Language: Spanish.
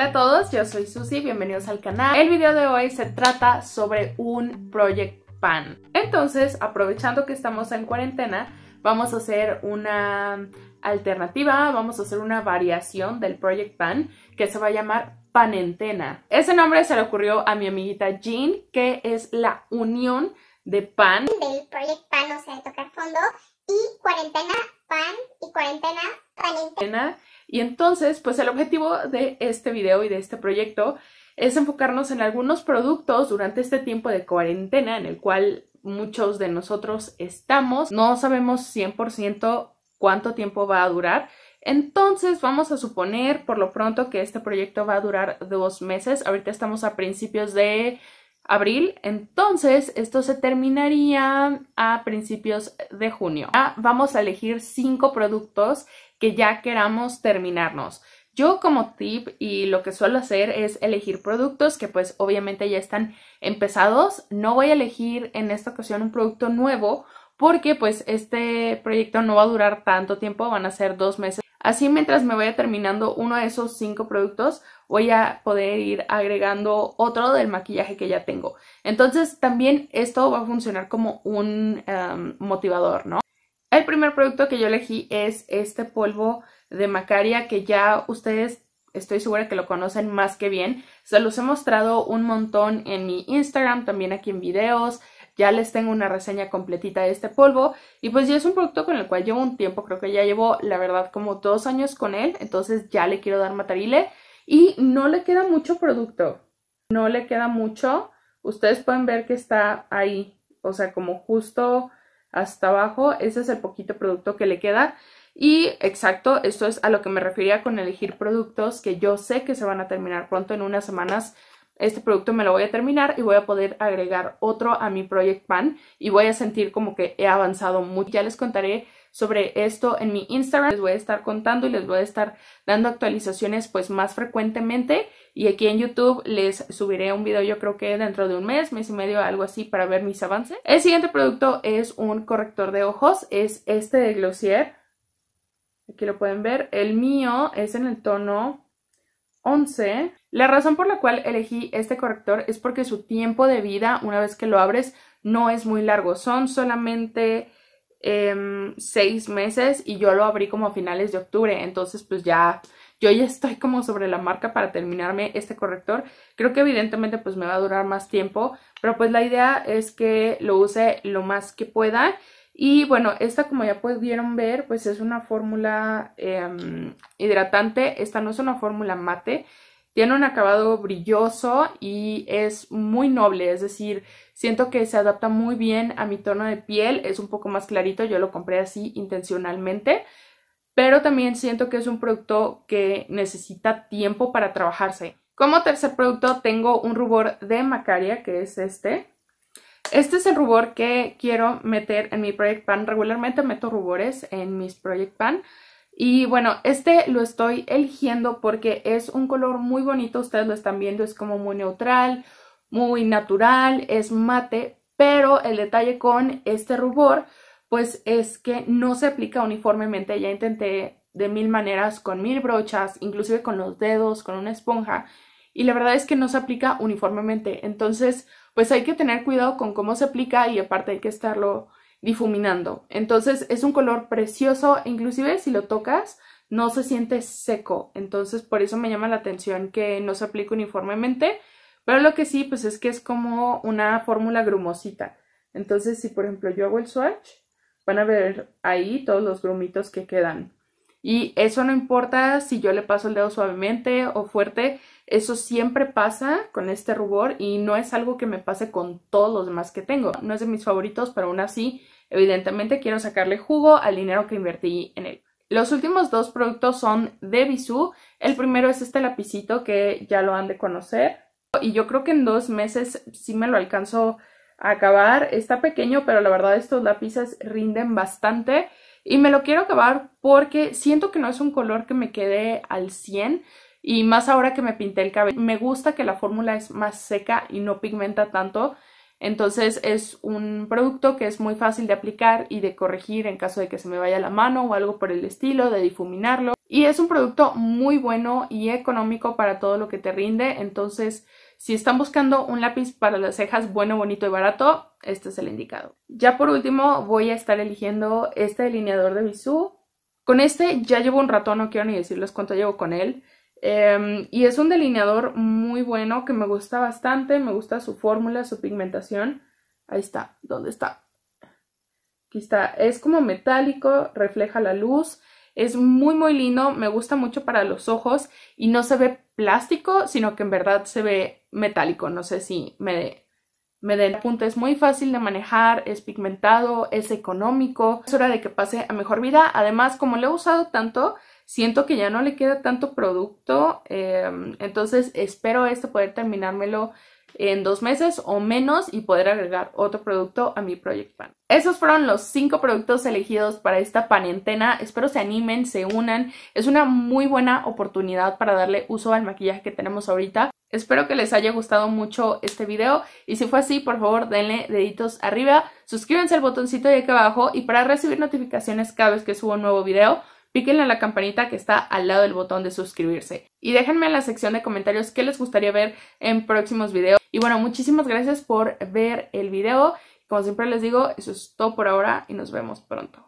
Hola a todos, yo soy Susy, bienvenidos al canal. El video de hoy se trata sobre un Project Pan. Entonces, aprovechando que estamos en cuarentena, vamos a hacer una alternativa, vamos a hacer una variación del Project Pan que se va a llamar Panentena. Ese nombre se le ocurrió a mi amiguita Jean, que es la unión de pan. Del Project Pan, o sea, de tocar fondo, y cuarentena pan y cuarentena calentena. Y entonces, pues el objetivo de este video y de este proyecto es enfocarnos en algunos productos durante este tiempo de cuarentena en el cual muchos de nosotros estamos. No sabemos 100% cuánto tiempo va a durar. Entonces vamos a suponer por lo pronto que este proyecto va a durar dos meses. Ahorita estamos a principios de abril. Entonces, esto se terminaría a principios de junio. vamos a elegir cinco productos que ya queramos terminarnos. Yo como tip y lo que suelo hacer es elegir productos que pues obviamente ya están empezados. No voy a elegir en esta ocasión un producto nuevo porque pues este proyecto no va a durar tanto tiempo, van a ser dos meses Así mientras me vaya terminando uno de esos cinco productos, voy a poder ir agregando otro del maquillaje que ya tengo. Entonces también esto va a funcionar como un em, motivador, ¿no? El primer producto que yo elegí es este polvo de Macaria que ya ustedes estoy segura que lo conocen más que bien. Se los he mostrado un montón en mi Instagram, también aquí en videos, ya les tengo una reseña completita de este polvo y pues ya es un producto con el cual llevo un tiempo, creo que ya llevo la verdad como dos años con él, entonces ya le quiero dar matarile y no le queda mucho producto, no le queda mucho. Ustedes pueden ver que está ahí, o sea, como justo hasta abajo, ese es el poquito producto que le queda. Y exacto, esto es a lo que me refería con elegir productos que yo sé que se van a terminar pronto en unas semanas este producto me lo voy a terminar y voy a poder agregar otro a mi Project Pan y voy a sentir como que he avanzado mucho. Ya les contaré sobre esto en mi Instagram, les voy a estar contando y les voy a estar dando actualizaciones pues más frecuentemente y aquí en YouTube les subiré un video yo creo que dentro de un mes, mes y medio, algo así para ver mis avances. El siguiente producto es un corrector de ojos, es este de Glossier, aquí lo pueden ver, el mío es en el tono 11 la razón por la cual elegí este corrector es porque su tiempo de vida, una vez que lo abres, no es muy largo. Son solamente em, seis meses y yo lo abrí como a finales de octubre. Entonces, pues ya, yo ya estoy como sobre la marca para terminarme este corrector. Creo que evidentemente pues me va a durar más tiempo, pero pues la idea es que lo use lo más que pueda. Y bueno, esta como ya pudieron ver, pues es una fórmula em, hidratante. Esta no es una fórmula mate. Tiene un acabado brilloso y es muy noble, es decir, siento que se adapta muy bien a mi tono de piel, es un poco más clarito, yo lo compré así intencionalmente, pero también siento que es un producto que necesita tiempo para trabajarse. Como tercer producto tengo un rubor de Macaria, que es este. Este es el rubor que quiero meter en mi Project Pan. Regularmente meto rubores en mis Project Pan, y bueno, este lo estoy eligiendo porque es un color muy bonito, ustedes lo están viendo, es como muy neutral, muy natural, es mate, pero el detalle con este rubor pues es que no se aplica uniformemente, ya intenté de mil maneras con mil brochas, inclusive con los dedos, con una esponja, y la verdad es que no se aplica uniformemente, entonces pues hay que tener cuidado con cómo se aplica y aparte hay que estarlo difuminando. Entonces es un color precioso, inclusive si lo tocas no se siente seco, entonces por eso me llama la atención que no se aplica uniformemente, pero lo que sí pues es que es como una fórmula grumosita. Entonces si por ejemplo yo hago el swatch, van a ver ahí todos los grumitos que quedan. Y eso no importa si yo le paso el dedo suavemente o fuerte, eso siempre pasa con este rubor y no es algo que me pase con todos los demás que tengo. No es de mis favoritos, pero aún así, evidentemente quiero sacarle jugo al dinero que invertí en él. Los últimos dos productos son de Bisú. El primero es este lapicito que ya lo han de conocer. Y yo creo que en dos meses sí me lo alcanzo a acabar. Está pequeño, pero la verdad estos lápices rinden bastante y me lo quiero acabar porque siento que no es un color que me quede al 100 y más ahora que me pinté el cabello. Me gusta que la fórmula es más seca y no pigmenta tanto. Entonces es un producto que es muy fácil de aplicar y de corregir en caso de que se me vaya la mano o algo por el estilo, de difuminarlo. Y es un producto muy bueno y económico para todo lo que te rinde. Entonces, si están buscando un lápiz para las cejas bueno, bonito y barato, este es el indicado. Ya por último voy a estar eligiendo este delineador de Bisú. Con este ya llevo un rato, no quiero ni decirles cuánto llevo con él. Em, y es un delineador muy bueno que me gusta bastante, me gusta su fórmula, su pigmentación. Ahí está, ¿dónde está? Aquí está, es como metálico, refleja la luz. Es muy muy lindo, me gusta mucho para los ojos y no se ve plástico, sino que en verdad se ve metálico. No sé si me, me la punta, Es muy fácil de manejar, es pigmentado, es económico. Es hora de que pase a mejor vida. Además, como lo he usado tanto, siento que ya no le queda tanto producto. Eh, entonces espero esto poder terminármelo en dos meses o menos y poder agregar otro producto a mi Project Pan. Esos fueron los cinco productos elegidos para esta panentena. Espero se animen, se unan. Es una muy buena oportunidad para darle uso al maquillaje que tenemos ahorita. Espero que les haya gustado mucho este video y si fue así, por favor denle deditos arriba, suscríbanse al botoncito de aquí abajo y para recibir notificaciones cada vez que subo un nuevo video, píquenle a la campanita que está al lado del botón de suscribirse. Y déjenme en la sección de comentarios qué les gustaría ver en próximos videos. Y bueno, muchísimas gracias por ver el video. Como siempre les digo, eso es todo por ahora y nos vemos pronto.